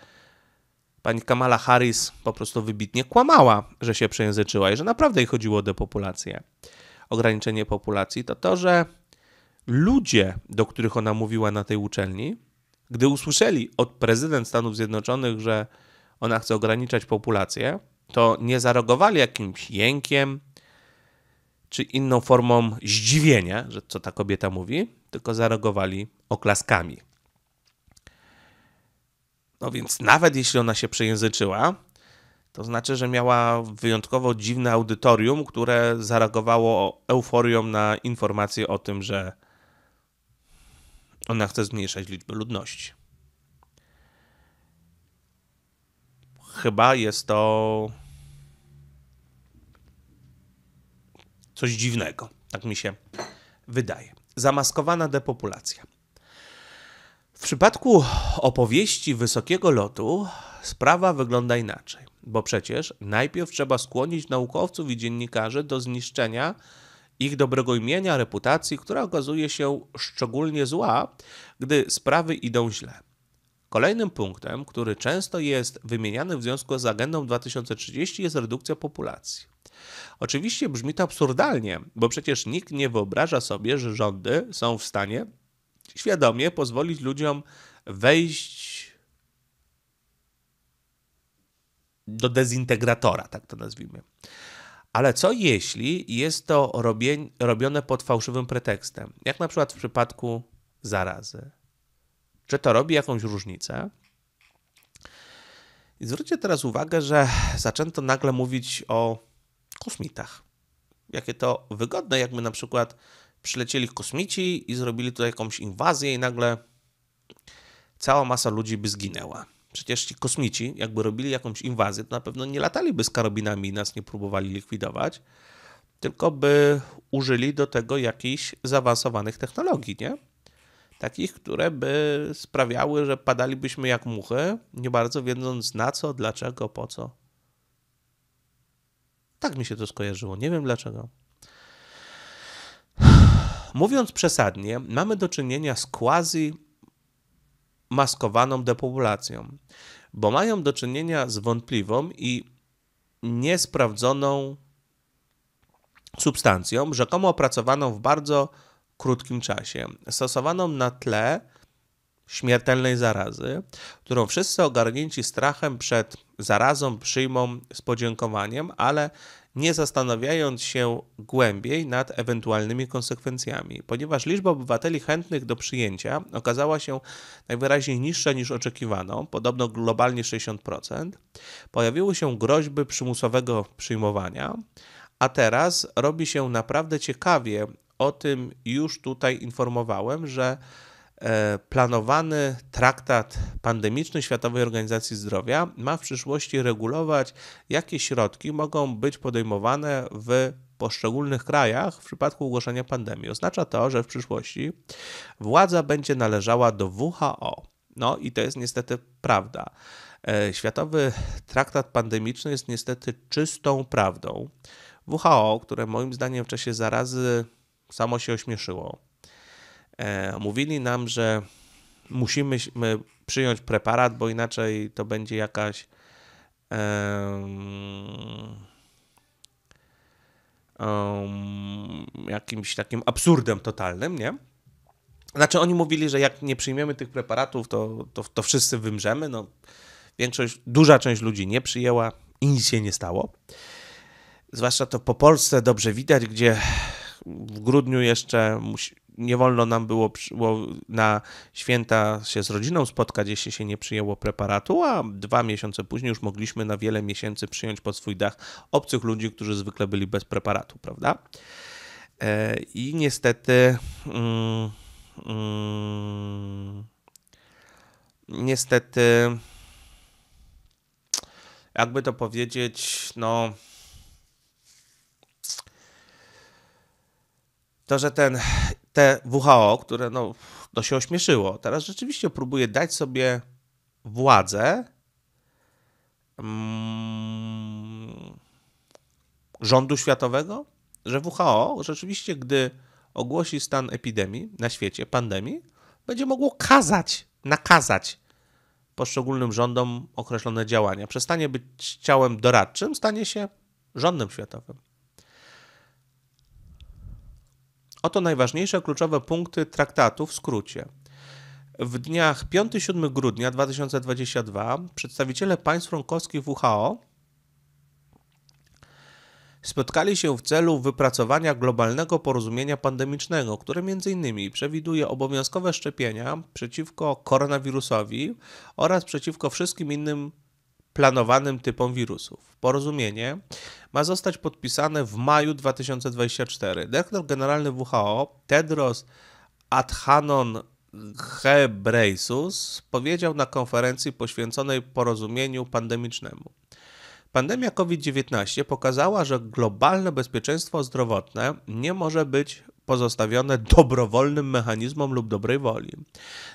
Speaker 1: pani Kamala Harris po prostu wybitnie kłamała, że się przejęzyczyła i że naprawdę jej chodziło o depopulację. Ograniczenie populacji to to, że ludzie, do których ona mówiła na tej uczelni, gdy usłyszeli od prezydent Stanów Zjednoczonych, że ona chce ograniczać populację, to nie zareagowali jakimś jękiem czy inną formą zdziwienia, że co ta kobieta mówi, tylko zareagowali oklaskami. No więc nawet jeśli ona się przejęzyczyła, to znaczy, że miała wyjątkowo dziwne audytorium, które zareagowało euforią na informację o tym, że ona chce zmniejszać liczbę ludności. chyba jest to coś dziwnego. Tak mi się wydaje. Zamaskowana depopulacja. W przypadku opowieści wysokiego lotu sprawa wygląda inaczej, bo przecież najpierw trzeba skłonić naukowców i dziennikarzy do zniszczenia ich dobrego imienia, reputacji, która okazuje się szczególnie zła, gdy sprawy idą źle. Kolejnym punktem, który często jest wymieniany w związku z agendą 2030 jest redukcja populacji. Oczywiście brzmi to absurdalnie, bo przecież nikt nie wyobraża sobie, że rządy są w stanie świadomie pozwolić ludziom wejść do dezintegratora, tak to nazwijmy. Ale co jeśli jest to robione pod fałszywym pretekstem, jak na przykład w przypadku zarazy? Czy to robi jakąś różnicę? I zwróćcie teraz uwagę, że zaczęto nagle mówić o kosmitach. Jakie to wygodne, jakby na przykład przylecieli kosmici i zrobili tutaj jakąś inwazję i nagle cała masa ludzi by zginęła. Przecież ci kosmici, jakby robili jakąś inwazję, to na pewno nie lataliby z karabinami i nas nie próbowali likwidować, tylko by użyli do tego jakichś zaawansowanych technologii, nie? takich, które by sprawiały, że padalibyśmy jak muchy, nie bardzo wiedząc na co, dlaczego, po co. Tak mi się to skojarzyło, nie wiem dlaczego. Mówiąc przesadnie, mamy do czynienia z quasi maskowaną depopulacją, bo mają do czynienia z wątpliwą i niesprawdzoną substancją, rzekomo opracowaną w bardzo krótkim czasie, stosowaną na tle śmiertelnej zarazy, którą wszyscy ogarnięci strachem przed zarazą przyjmą z podziękowaniem, ale nie zastanawiając się głębiej nad ewentualnymi konsekwencjami, ponieważ liczba obywateli chętnych do przyjęcia okazała się najwyraźniej niższa niż oczekiwano, podobno globalnie 60%, pojawiły się groźby przymusowego przyjmowania, a teraz robi się naprawdę ciekawie o tym już tutaj informowałem, że e, planowany traktat pandemiczny Światowej Organizacji Zdrowia ma w przyszłości regulować, jakie środki mogą być podejmowane w poszczególnych krajach w przypadku ogłoszenia pandemii. Oznacza to, że w przyszłości władza będzie należała do WHO. No i to jest niestety prawda. E, światowy Traktat Pandemiczny jest niestety czystą prawdą. WHO, które moim zdaniem w czasie zarazy Samo się ośmieszyło. E, mówili nam, że musimy przyjąć preparat, bo inaczej to będzie jakaś. um, jakimś takim absurdem totalnym, nie? Znaczy, oni mówili, że jak nie przyjmiemy tych preparatów, to, to, to wszyscy wymrzemy. No, większość, duża część ludzi nie przyjęła i nic się nie stało. Zwłaszcza to po Polsce dobrze widać, gdzie w grudniu jeszcze musi, nie wolno nam było, było, na święta się z rodziną spotkać, jeśli się nie przyjęło preparatu, a dwa miesiące później już mogliśmy na wiele miesięcy przyjąć pod swój dach obcych ludzi, którzy zwykle byli bez preparatu, prawda? E, I niestety. Mm, mm, niestety. Jakby to powiedzieć, no to, że ten, te WHO, które no, no się ośmieszyło, teraz rzeczywiście próbuje dać sobie władzę mm, rządu światowego, że WHO rzeczywiście, gdy ogłosi stan epidemii na świecie, pandemii, będzie mogło kazać, nakazać poszczególnym rządom określone działania. Przestanie być ciałem doradczym, stanie się rządem światowym. Oto najważniejsze kluczowe punkty traktatu w skrócie. W dniach 5-7 grudnia 2022 przedstawiciele państw członkowskich WHO spotkali się w celu wypracowania globalnego porozumienia pandemicznego, które m.in. przewiduje obowiązkowe szczepienia przeciwko koronawirusowi oraz przeciwko wszystkim innym planowanym typom wirusów. Porozumienie ma zostać podpisane w maju 2024. Dyrektor generalny WHO Tedros Adhanom Ghebreyesus powiedział na konferencji poświęconej porozumieniu pandemicznemu. Pandemia COVID-19 pokazała, że globalne bezpieczeństwo zdrowotne nie może być pozostawione dobrowolnym mechanizmom lub dobrej woli.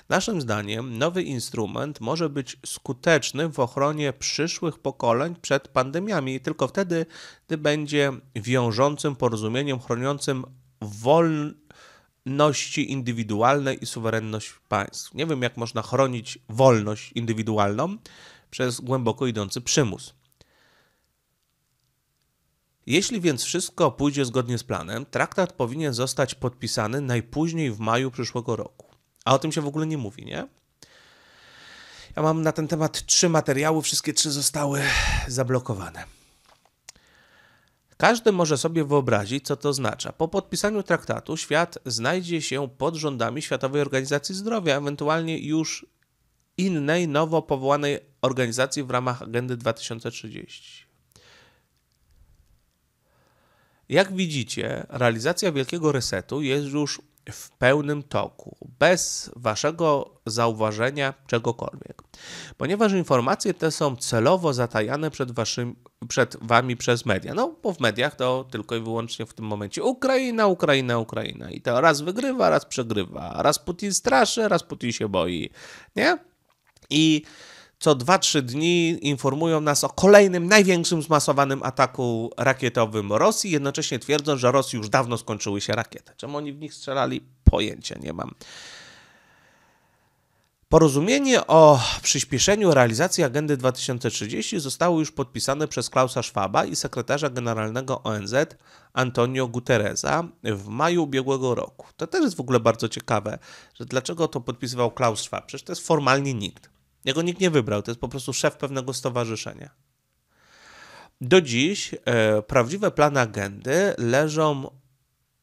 Speaker 1: Naszym zdaniem nowy instrument może być skuteczny w ochronie przyszłych pokoleń przed pandemiami tylko wtedy, gdy będzie wiążącym porozumieniem chroniącym wolności indywidualne i suwerenność państw. Nie wiem, jak można chronić wolność indywidualną przez głęboko idący przymus. Jeśli więc wszystko pójdzie zgodnie z planem, traktat powinien zostać podpisany najpóźniej w maju przyszłego roku. A o tym się w ogóle nie mówi, nie? Ja mam na ten temat trzy materiały, wszystkie trzy zostały zablokowane. Każdy może sobie wyobrazić, co to oznacza. Po podpisaniu traktatu świat znajdzie się pod rządami Światowej Organizacji Zdrowia, ewentualnie już innej, nowo powołanej organizacji w ramach Agendy 2030. Jak widzicie, realizacja wielkiego resetu jest już w pełnym toku, bez waszego zauważenia czegokolwiek, ponieważ informacje te są celowo zatajane przed, waszym, przed wami przez media. No, bo w mediach to tylko i wyłącznie w tym momencie Ukraina, Ukraina, Ukraina. I to raz wygrywa, raz przegrywa, raz Putin straszy, raz Putin się boi, nie? I co 2-3 dni informują nas o kolejnym największym zmasowanym ataku rakietowym Rosji, jednocześnie twierdząc, że Rosji już dawno skończyły się rakiety. Czemu oni w nich strzelali? Pojęcia nie mam. Porozumienie o przyspieszeniu realizacji agendy 2030 zostało już podpisane przez Klausa Schwaba i sekretarza generalnego ONZ Antonio Guterresa w maju ubiegłego roku. To też jest w ogóle bardzo ciekawe, że dlaczego to podpisywał Klaus Schwab? Przecież to jest formalnie nikt. Jego nikt nie wybrał, to jest po prostu szef pewnego stowarzyszenia. Do dziś e, prawdziwe plany agendy leżą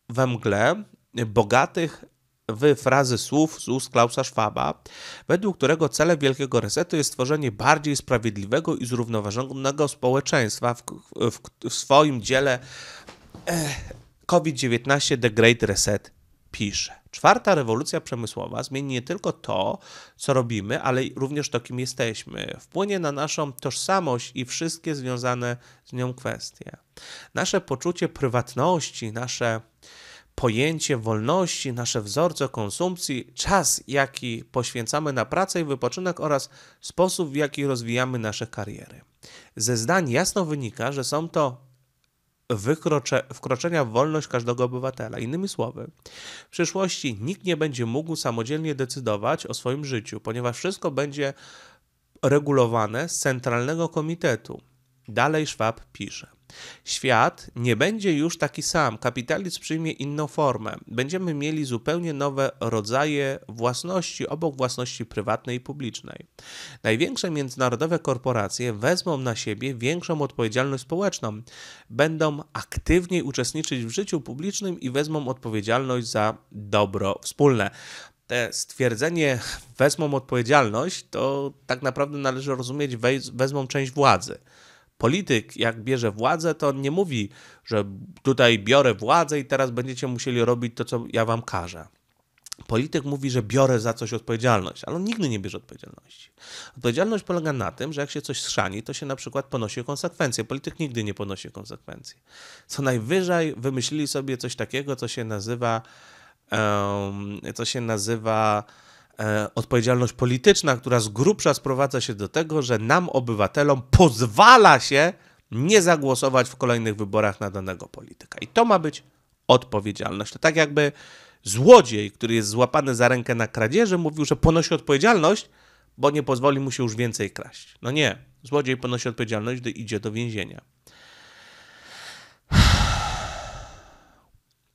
Speaker 1: we mgle bogatych w frazy słów z ust Klausa Schwaba, według którego celem Wielkiego Resetu jest stworzenie bardziej sprawiedliwego i zrównoważonego społeczeństwa w, w, w swoim dziele e, COVID-19 The Great Reset pisze. Czwarta rewolucja przemysłowa zmieni nie tylko to, co robimy, ale również to, kim jesteśmy. Wpłynie na naszą tożsamość i wszystkie związane z nią kwestie. Nasze poczucie prywatności, nasze pojęcie wolności, nasze wzorce konsumpcji, czas, jaki poświęcamy na pracę i wypoczynek oraz sposób, w jaki rozwijamy nasze kariery. Ze zdań jasno wynika, że są to wykrocze, wkroczenia w wolność każdego obywatela. Innymi słowy, w przyszłości nikt nie będzie mógł samodzielnie decydować o swoim życiu, ponieważ wszystko będzie regulowane z Centralnego Komitetu. Dalej Szwab pisze. Świat nie będzie już taki sam, kapitalizm przyjmie inną formę. Będziemy mieli zupełnie nowe rodzaje własności obok własności prywatnej i publicznej. Największe międzynarodowe korporacje wezmą na siebie większą odpowiedzialność społeczną, będą aktywniej uczestniczyć w życiu publicznym i wezmą odpowiedzialność za dobro wspólne te stwierdzenie wezmą odpowiedzialność, to tak naprawdę należy rozumieć wezmą część władzy polityk, jak bierze władzę, to on nie mówi, że tutaj biorę władzę i teraz będziecie musieli robić to, co ja wam każę. Polityk mówi, że biorę za coś odpowiedzialność, ale on nigdy nie bierze odpowiedzialności. Odpowiedzialność polega na tym, że jak się coś strzani, to się na przykład ponosi konsekwencje. Polityk nigdy nie ponosi konsekwencji. Co najwyżej wymyślili sobie coś takiego, co się nazywa, um, co się nazywa E, odpowiedzialność polityczna, która z grubsza sprowadza się do tego, że nam, obywatelom, pozwala się nie zagłosować w kolejnych wyborach na danego polityka. I to ma być odpowiedzialność. To tak jakby złodziej, który jest złapany za rękę na kradzieży, mówił, że ponosi odpowiedzialność, bo nie pozwoli mu się już więcej kraść. No nie, złodziej ponosi odpowiedzialność, gdy idzie do więzienia.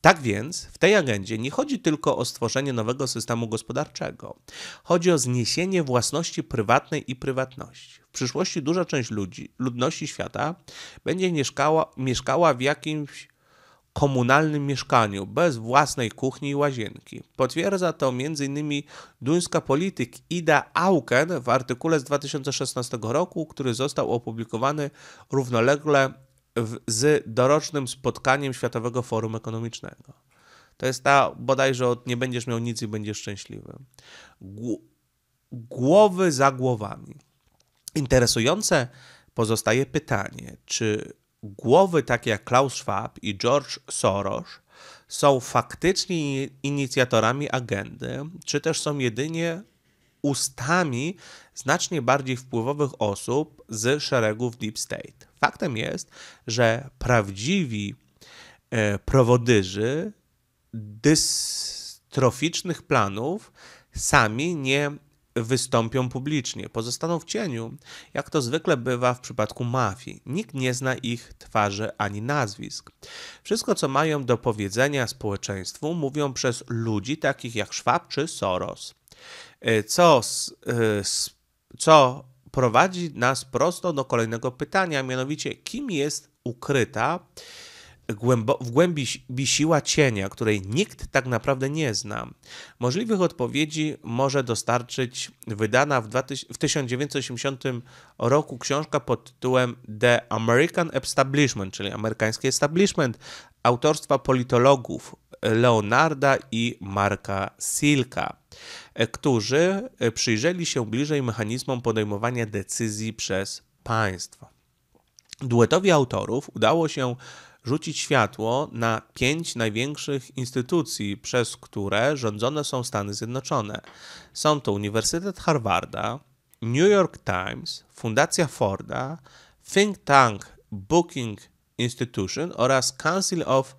Speaker 1: Tak więc w tej agendzie nie chodzi tylko o stworzenie nowego systemu gospodarczego. Chodzi o zniesienie własności prywatnej i prywatności. W przyszłości duża część ludzi, ludności świata będzie mieszkała, mieszkała w jakimś komunalnym mieszkaniu bez własnej kuchni i łazienki. Potwierdza to m.in. duńska polityk Ida Auken w artykule z 2016 roku, który został opublikowany równolegle z dorocznym spotkaniem Światowego Forum Ekonomicznego. To jest ta bodajże od nie będziesz miał nic i będziesz szczęśliwy. Głowy za głowami. Interesujące pozostaje pytanie, czy głowy takie jak Klaus Schwab i George Soros są faktycznie inicjatorami agendy, czy też są jedynie ustami znacznie bardziej wpływowych osób z szeregów Deep State. Faktem jest, że prawdziwi e, prowodyży dystroficznych planów sami nie wystąpią publicznie, pozostaną w cieniu, jak to zwykle bywa w przypadku mafii. Nikt nie zna ich twarzy ani nazwisk. Wszystko, co mają do powiedzenia społeczeństwu, mówią przez ludzi takich jak Szwab czy Soros. E, co, e, co prowadzi nas prosto do kolejnego pytania, mianowicie kim jest ukryta w głębi siła cienia, której nikt tak naprawdę nie zna. Możliwych odpowiedzi może dostarczyć wydana w, 2000, w 1980 roku książka pod tytułem The American Establishment, czyli amerykański establishment, autorstwa politologów Leonarda i Marka Silka. E, którzy e, przyjrzeli się bliżej mechanizmom podejmowania decyzji przez państwo. Duetowi autorów udało się rzucić światło na pięć największych instytucji, przez które rządzone są Stany Zjednoczone. Są to Uniwersytet Harvarda, New York Times, Fundacja Forda, Think Tank Booking Institution oraz Council of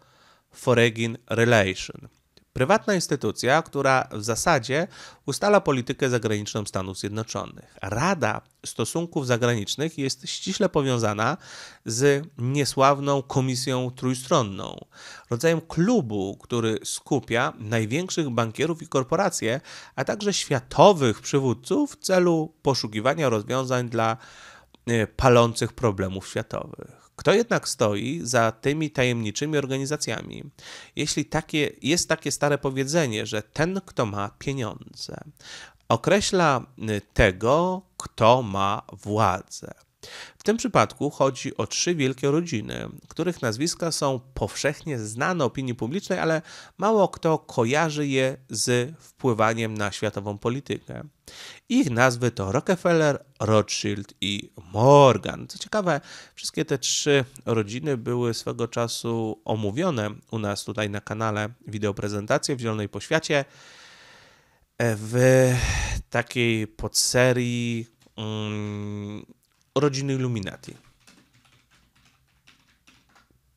Speaker 1: Foreign Relations. Prywatna instytucja, która w zasadzie ustala politykę zagraniczną Stanów Zjednoczonych. Rada Stosunków Zagranicznych jest ściśle powiązana z niesławną Komisją Trójstronną, rodzajem klubu, który skupia największych bankierów i korporacje, a także światowych przywódców w celu poszukiwania rozwiązań dla e, palących problemów światowych. Kto jednak stoi za tymi tajemniczymi organizacjami? Jeśli takie, jest takie stare powiedzenie, że ten, kto ma pieniądze, określa y, tego, kto ma władzę. W tym przypadku chodzi o trzy wielkie rodziny, których nazwiska są powszechnie znane opinii publicznej, ale mało kto kojarzy je z wpływaniem na światową politykę. Ich nazwy to Rockefeller, Rothschild i Morgan. Co ciekawe, wszystkie te trzy rodziny były swego czasu omówione u nas tutaj na kanale wideoprezentacje w Zielonej Poświacie w takiej podserii. Mm, rodziny Illuminati.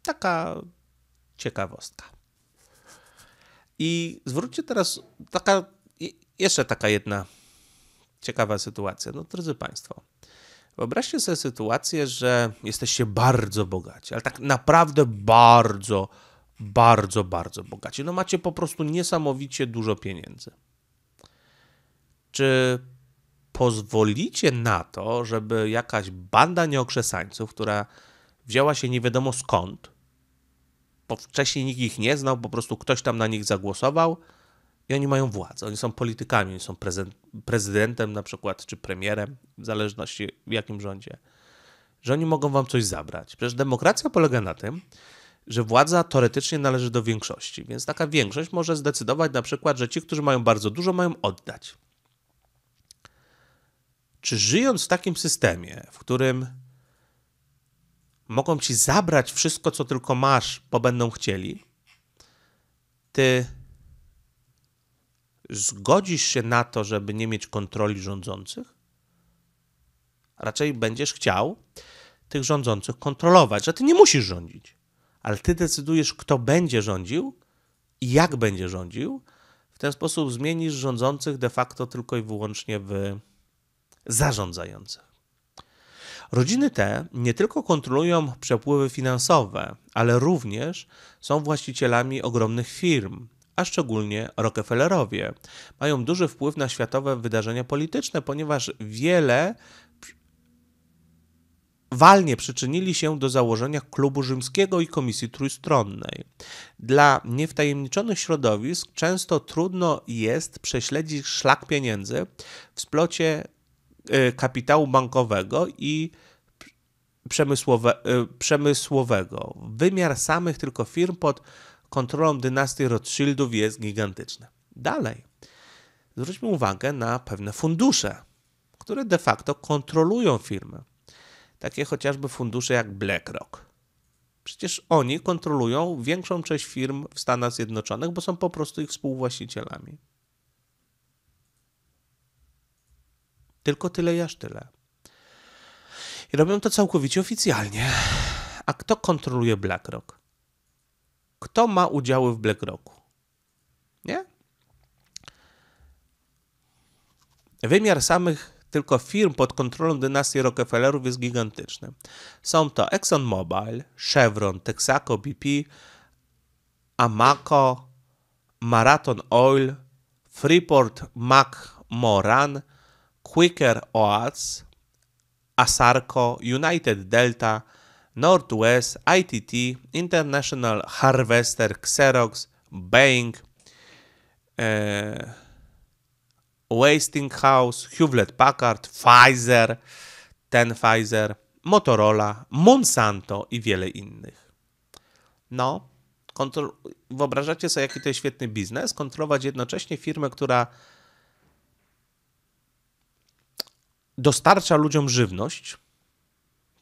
Speaker 1: Taka ciekawostka. I zwróćcie teraz taka, jeszcze taka jedna ciekawa sytuacja. No, drodzy Państwo, wyobraźcie sobie sytuację, że jesteście bardzo bogaci, ale tak naprawdę bardzo, bardzo, bardzo bogaci. No, macie po prostu niesamowicie dużo pieniędzy. Czy pozwolicie na to, żeby jakaś banda nieokrzesańców, która wzięła się nie wiadomo skąd, bo wcześniej nikt ich nie znał, po prostu ktoś tam na nich zagłosował i oni mają władzę, oni są politykami, oni są prezydentem na przykład, czy premierem, w zależności w jakim rządzie, że oni mogą wam coś zabrać. Przecież demokracja polega na tym, że władza teoretycznie należy do większości, więc taka większość może zdecydować na przykład, że ci, którzy mają bardzo dużo, mają oddać. Czy żyjąc w takim systemie, w którym mogą ci zabrać wszystko, co tylko masz, bo będą chcieli, ty zgodzisz się na to, żeby nie mieć kontroli rządzących? Raczej będziesz chciał tych rządzących kontrolować, że ty nie musisz rządzić, ale ty decydujesz, kto będzie rządził i jak będzie rządził. W ten sposób zmienisz rządzących de facto tylko i wyłącznie w zarządzających. Rodziny te nie tylko kontrolują przepływy finansowe, ale również są właścicielami ogromnych firm, a szczególnie Rockefellerowie. Mają duży wpływ na światowe wydarzenia polityczne, ponieważ wiele walnie przyczynili się do założenia Klubu Rzymskiego i Komisji Trójstronnej. Dla niewtajemniczonych środowisk często trudno jest prześledzić szlak pieniędzy w splocie Y, kapitału bankowego i przemysłowe, y, przemysłowego. Wymiar samych tylko firm pod kontrolą dynastii Rothschildów jest gigantyczny. Dalej, zwróćmy uwagę na pewne fundusze, które de facto kontrolują firmy. Takie chociażby fundusze jak BlackRock. Przecież oni kontrolują większą część firm w Stanach Zjednoczonych, bo są po prostu ich współwłaścicielami. Tylko tyle i aż tyle. I robią to całkowicie oficjalnie. A kto kontroluje BlackRock? Kto ma udziały w BlackRocku? Nie? Wymiar samych tylko firm pod kontrolą dynastii Rockefellerów jest gigantyczny. Są to ExxonMobil, Chevron, Texaco, BP, Amaco, Marathon Oil, Freeport, Mac, Moran – Quicker Oats, Asarco, United Delta, Northwest, ITT, International Harvester, Xerox, Bank, e, Westinghouse, Hewlett Packard, Pfizer, ten Pfizer, Motorola, Monsanto i wiele innych. No, wyobrażacie sobie, jaki to jest świetny biznes? Kontrolować jednocześnie firmę, która dostarcza ludziom żywność,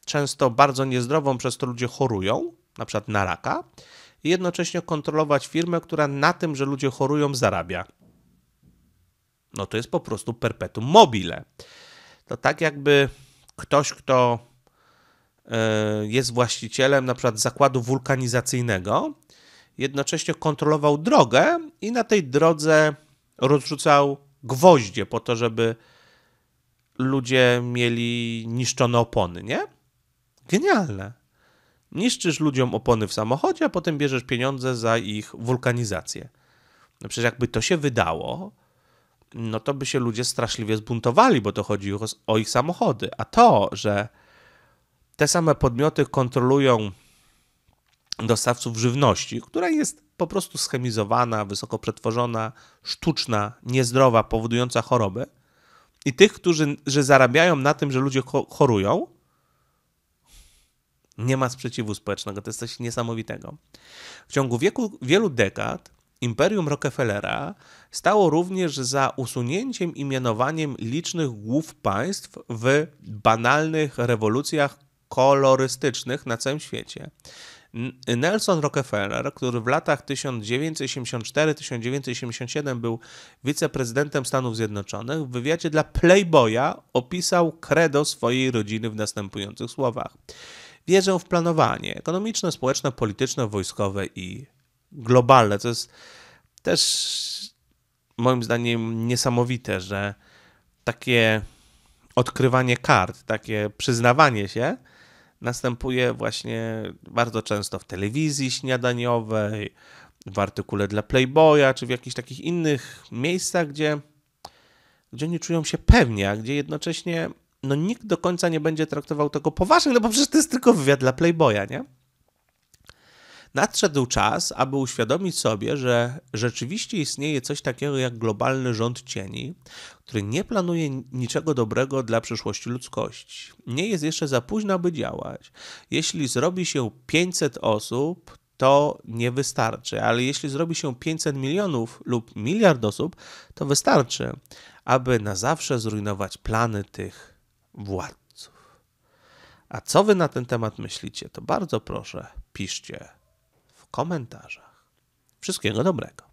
Speaker 1: często bardzo niezdrową, przez to ludzie chorują, na przykład na raka, i jednocześnie kontrolować firmę, która na tym, że ludzie chorują, zarabia. No to jest po prostu perpetuum mobile. To tak jakby ktoś, kto e, jest właścicielem na przykład zakładu wulkanizacyjnego, jednocześnie kontrolował drogę i na tej drodze rozrzucał gwoździe po to, żeby ludzie mieli niszczone opony, nie? Genialne. Niszczysz ludziom opony w samochodzie, a potem bierzesz pieniądze za ich wulkanizację. No przecież jakby to się wydało, no to by się ludzie straszliwie zbuntowali, bo to chodzi o ich samochody. A to, że te same podmioty kontrolują dostawców żywności, która jest po prostu schemizowana, wysoko przetworzona, sztuczna, niezdrowa, powodująca choroby – i tych, którzy że zarabiają na tym, że ludzie chorują, nie ma sprzeciwu społecznego. To jest coś niesamowitego. W ciągu wieku, wielu dekad Imperium Rockefellera stało również za usunięciem i mianowaniem licznych głów państw w banalnych rewolucjach kolorystycznych na całym świecie. Nelson Rockefeller, który w latach 1984-1987 był wiceprezydentem Stanów Zjednoczonych, w wywiadzie dla Playboya opisał credo swojej rodziny w następujących słowach. Wierzę w planowanie ekonomiczne, społeczne, polityczne, wojskowe i globalne. To jest też moim zdaniem niesamowite, że takie odkrywanie kart, takie przyznawanie się, następuje właśnie bardzo często w telewizji śniadaniowej, w artykule dla Playboya, czy w jakichś takich innych miejscach, gdzie, gdzie oni czują się pewnie, a gdzie jednocześnie no, nikt do końca nie będzie traktował tego poważnie, no bo przecież to jest tylko wywiad dla Playboya, nie? Nadszedł czas, aby uświadomić sobie, że rzeczywiście istnieje coś takiego jak globalny rząd cieni, który nie planuje niczego dobrego dla przyszłości ludzkości. Nie jest jeszcze za późno, aby działać. Jeśli zrobi się 500 osób, to nie wystarczy, ale jeśli zrobi się 500 milionów lub miliard osób, to wystarczy, aby na zawsze zrujnować plany tych władców. A co wy na ten temat myślicie, to bardzo proszę, piszcie komentarzach. Wszystkiego dobrego.